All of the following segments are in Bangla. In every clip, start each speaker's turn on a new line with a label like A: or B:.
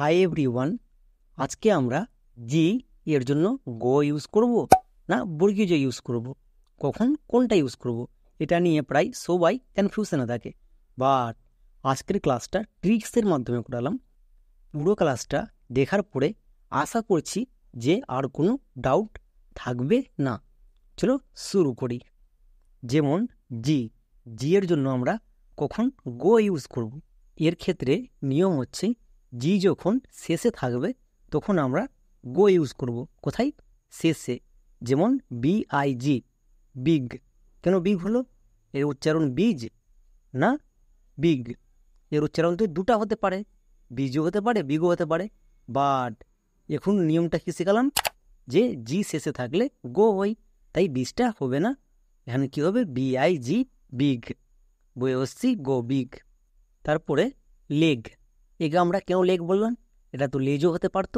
A: হাই ওয়ান আজকে আমরা জি এর জন্য গো ইউজ করব না বর্গীয় যে ইউজ করব কখন কোনটা ইউজ করব এটা নিয়ে প্রায় সবাই কনফিউশনে থাকে বাট আজকের ক্লাসটা ট্রিক্সের মাধ্যমে করালাম পুরো ক্লাসটা দেখার পরে আশা করছি যে আর কোনো ডাউট থাকবে না চলো শুরু করি যেমন জি জি এর জন্য আমরা কখন গো ইউজ করব এর ক্ষেত্রে নিয়ম হচ্ছে জি যখন শেষে থাকবে তখন আমরা গো ইউজ করব কোথায় শেষে যেমন বি আই জি বিগ কেন বিগ হলো এর উচ্চারণ বীজ না বিগ এর উচ্চারণ তো দুটা হতে পারে বীজও হতে পারে বিগও হতে পারে বাট এখন নিয়মটা কী শেখালাম যে জি শেষে থাকলে গো হই তাই বীজটা হবে না এখানে কী হবে বি আই জি বিগ বয়ে হচ্ছি গো বিগ তারপরে লেগ একে আমরা কেউ লেগ বললাম এটা তো লেজও হতে পারত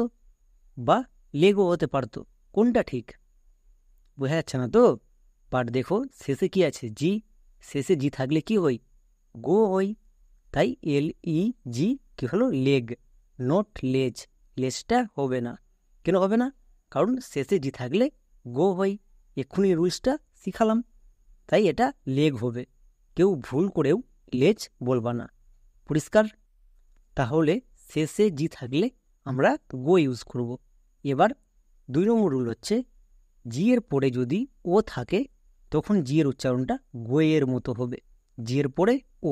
A: বা লেগও হতে পারত কোনটা ঠিক বোঝা যাচ্ছে না তো পাট দেখো শেষে কি আছে জি শেষে জি থাকলে কি হই গো হই তাই এল ই জি কি হলো লেগ নট লেজ লেজটা হবে না কেন হবে না কারণ শেষে জি থাকলে গো হই এক্ষুনি রুলসটা শিখালাম তাই এটা লেগ হবে কেউ ভুল করেও লেজ বলবা না পরিষ্কার তাহলে শেষে জি থাকলে আমরা গো ইউজ করব। এবার দুই নম্বর রুল হচ্ছে জি এর পরে যদি ও থাকে তখন জি এর উচ্চারণটা গোয়ের মতো হবে জি এর পরে ও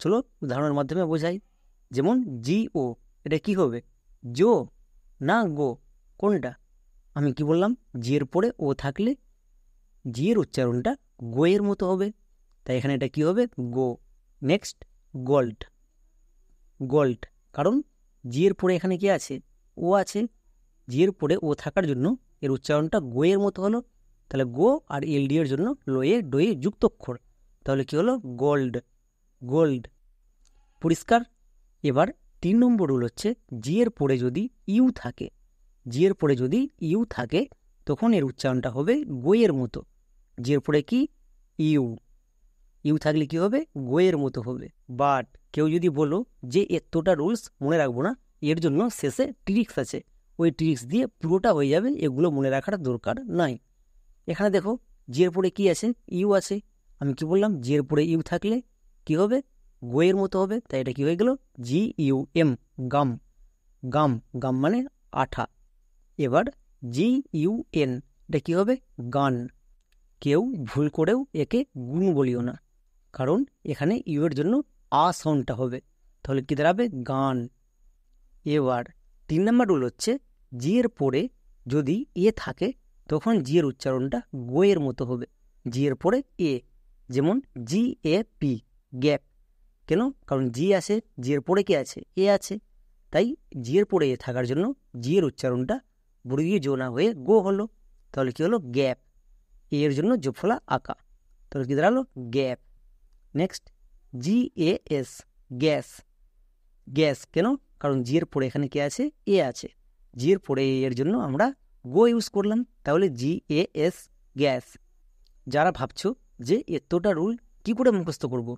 A: চলো উদাহরণের মাধ্যমে বোঝাই যেমন জি ও এটা কি হবে জো না গো কোনটা আমি কি বললাম জি এর পরে ও থাকলে জি এর উচ্চারণটা গোয়ের মতো হবে তাই এখানে এটা কি হবে গো নেক্সট গোল্ড গোল্ড কারণ জিয়ের পরে এখানে কি আছে ও আছে জিয়ের পরে ও থাকার জন্য এর উচ্চারণটা গোয়ের মতো হলো তাহলে গো আর এল ডি এর জন্য লয়ে ডয়ে যুক্তক্ষর তাহলে কি হলো গোল্ড গোল্ড পরিষ্কার এবার তিন নম্বর রুল হচ্ছে জিয়ের পরে যদি ইউ থাকে জিয়ের পরে যদি ইউ থাকে তখন এর উচ্চারণটা হবে গোয়ের মতো জিয়ের পরে কি ইউ ইউ থাকলে কি হবে গোয়ের মতো হবে বাট কেউ যদি বলো যে এতটা রুলস মনে রাখবো না এর জন্য শেষে ট্রিক্স আছে ওই ট্রিক্স দিয়ে পুরোটা হয়ে যাবে এগুলো মনে রাখার দরকার নাই এখানে দেখো জের পরে কি আছে ইউ আছে আমি কি বললাম জের পরে ইউ থাকলে কি হবে গোয়ের মতো হবে তাই এটা কি হয়ে গেল জি ইউ এম গাম গাম গাম মানে আঠা এবার জি ইউ এন এটা কী হবে গান কেউ ভুল করেও একে গুণ বলিও না কারণ এখানে ইউ এর জন্য আ সাউন্ডটা হবে তাহলে কী দাঁড়াবে গান এবার তিন নম্বর রুল হচ্ছে জি এর পরে যদি এ থাকে তখন জি এর উচ্চারণটা গোয়ের মতো হবে জি এর পরে এ যেমন জি এ পি গ্যাপ কেন কারণ জি আছে জি এর পরে কে আছে এ আছে তাই জি এর পরে এ থাকার জন্য জি এর উচ্চারণটা বর্গীয় জো না হয়ে গো হলো তাহলে কী হলো গ্যাপ এর জন্য জোফলা আঁকা তাহলে কী দাঁড়ালো gap next G A S gas gas কেন কারণ জি এর পরে এখানে কে আছে এ আছে জি এর পরে এর জন্য আমরা গো ইউজ করলাম তাহলে জি এ এস গ্যাস যারা ভাবছো যে এতটা রুল কি করে মুখস্থ করব।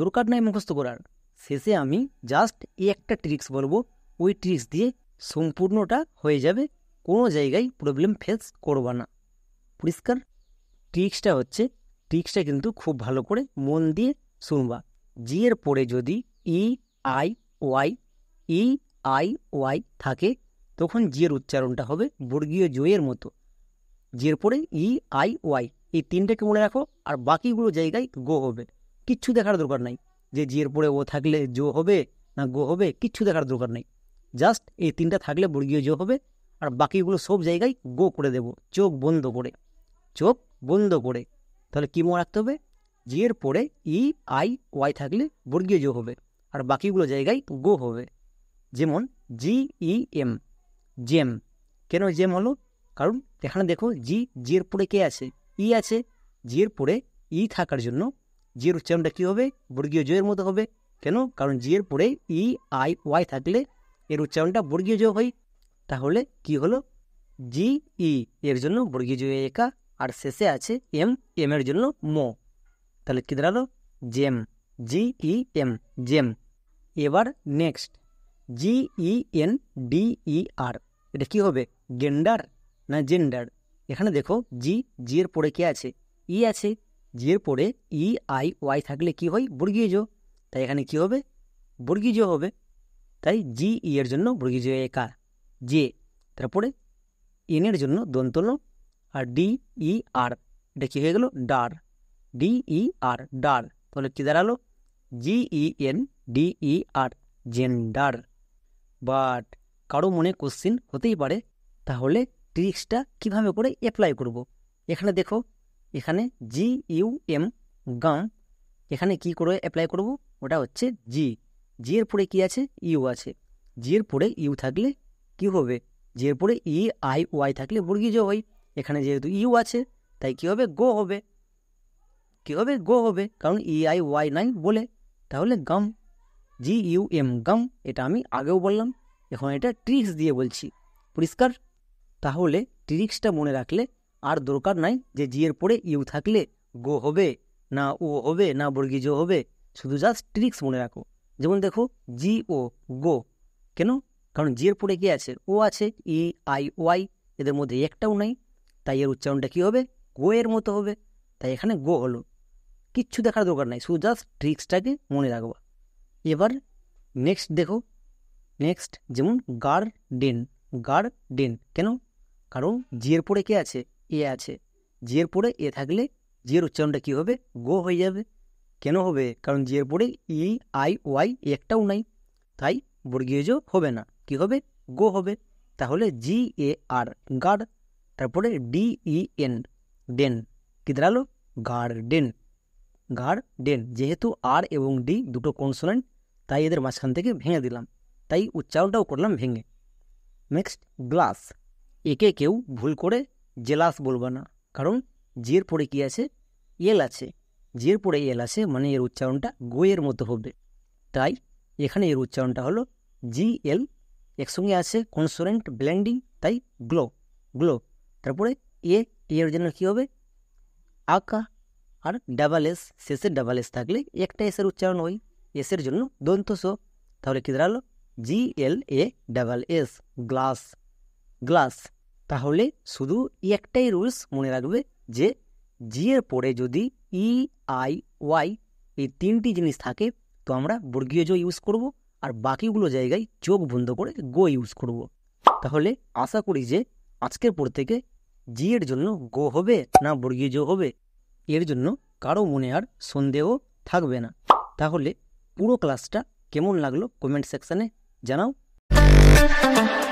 A: দরকার নাই মুখস্থ করার শেষে আমি জাস্ট একটা ট্রিক্স বলবো ওই ট্রিক্স দিয়ে সম্পূর্ণটা হয়ে যাবে কোনো জায়গায় প্রবলেম ফেস করবা না পরিষ্কার ট্রিক্সটা হচ্ছে ট্রিক্সটা কিন্তু খুব ভালো করে মন দিয়ে শুনবা জি এর পরে যদি E I Y E I Y থাকে তখন জি এর উচ্চারণটা হবে বর্গীয় জয়ের মতো জি এর পরে ই আই ওয়াই এই তিনটাকে মনে রাখো আর বাকিগুলো জায়গায় গো হবে কিচ্ছু দেখার দরকার নাই যে জি এর পরে ও থাকলে জো হবে না গো হবে কিচ্ছু দেখার দরকার নাই জাস্ট এই তিনটা থাকলে বর্গীয় জো হবে আর বাকিগুলো সব জায়গায় গো করে দেব চোখ বন্ধ করে চোখ বন্ধ করে তাহলে কী মনে রাখতে হবে জি এর পরে ই আই ওয়াই থাকলে বর্গীয় যোগ হবে আর বাকিগুলো জায়গায় গো হবে যেমন জি ই এম জেম কেন জেম হলো কারণ এখানে দেখো জি জি এর পরে কে আছে ই e আছে জি এর পরে ই e থাকার জন্য জি এর উচ্চারণটা কী হবে বর্গীয় জয়ের মতো হবে কেন কারণ জি এর পরে ই আই ওয়াই থাকলে এর উচ্চারণটা বর্গীয় জয় হয় তাহলে কি হলো জি ই e, এর জন্য বর্গীয় জয় একা আর শেষে আছে এম এম এর জন্য মো তাহলে কী দাঁড়ালো জেম জি ই এম জেম এবার next G E N D E R এটা কি হবে গেন্ডার না জেন্ডার এখানে দেখো জি জি এর পরে কে আছে ই e আছে জি এর পরে ই আই ওয়াই থাকলে কি হয় বর্গীয় তাই এখানে কি হবে বর্গীয় হবে তাই জি ই e এর জন্য বর্গীয় একা জে তারপরে এনের জন্য দন্তল আর ডি ই আর এটা কী হয়ে গেল der D E R der তাহলে কী দাঁড়ালো G E N D E R gender but কারো মনে কোশ্চিন হতেই পারে তাহলে ট্রিক্সটা কিভাবে করে অ্যাপ্লাই করব। এখানে দেখো এখানে জি ইউ এম গাম এখানে কি করে অ্যাপ্লাই করব ওটা হচ্ছে জি জি এর পরে কি আছে ইউ আছে জি এর পরে ইউ থাকলে কি হবে জি এর পরে ই আই ওয়াই থাকলে বর্গিজ হয় এখানে যেহেতু ইউ আছে তাই কী হবে গো হবে কী হবে গো হবে কারণ ই আই ওয়াই নাই বলে তাহলে গম জি ইউ এম গম এটা আমি আগেও বললাম এখন এটা ট্রিক্স দিয়ে বলছি পরিষ্কার তাহলে ট্রিক্সটা মনে রাখলে আর দরকার নাই যে জি এর পরে ইউ থাকলে গো হবে না ও হবে না বর্গিজ হবে শুধু জাস্ট ট্রিক্স মনে রাখো যেমন দেখো জি ও গো কেন কারণ জি এর পরে কি আছে ও আছে ই আই ওয়াই এদের মধ্যে একটাও নাই তাই এর উচ্চারণটা কী হবে গো এর মতো হবে তাই এখানে গো হলো কিচ্ছু দেখার দরকার নাই শুধু জাস্ট ট্রিক্সটাকে মনে রাখবো এবার নেক্সট দেখো নেক্সট যেমন গার্ডেন গার্ডেন কেন কারণ জিয়ের পরে কে আছে এ আছে জিয়ের পরে এ থাকলে জিয়ের উচ্চারণটা কী হবে গো হয়ে যাবে কেন হবে কারণ জিয়ের পরে ই আই ওয়াই একটাও নাই তাই বর্গীয় হবে না কি হবে গো হবে তাহলে জি এ আর গার্ড তারপরে ডিইএন ডেন কী দাঁড়ালো গার্ডেন গার্ডেন যেহেতু আর এবং ডি দুটো কনসোনেন্ট তাই এদের মাঝখান থেকে ভেঙে দিলাম তাই উচ্চারণটাও করলাম ভেঙে নেক্সট গ্লাস একে কেউ ভুল করে জেলাস বলবা না কারণ জের পরে কি আছে এল আছে জের পরে এল আছে মানে এর উচ্চারণটা গোয়ের মতো হবে তাই এখানে এর উচ্চারণটা হলো জিএল একসঙ্গে আছে কনসোনেন্ট ব্ল্যান্ডিং তাই গ্লো গ্লো তারপরে এ এর জন্য কী হবে আকা আর ডাবল এস শেষের ডাবল এস থাকলে একটা এসের উচ্চারণ ওই এসের জন্য দন্ত স তাহলে কী দাঁড়ালো G L A double S glass glass তাহলে শুধু একটাই রুলস মনে রাখবে যে জি এর পরে যদি ই আই ওয়াই এই তিনটি জিনিস থাকে তো আমরা বর্গীয় জ ইউজ করব আর বাকিগুলো জায়গায় চোখ বন্ধ করে গো ইউজ করব তাহলে আশা করি যে আজকের পর থেকে জি এর জন্য গো হবে না বর্গীয় জো হবে এর জন্য কারো মনে আর সন্দেহ থাকবে না তাহলে পুরো ক্লাসটা কেমন লাগলো কমেন্ট সেকশানে জানাও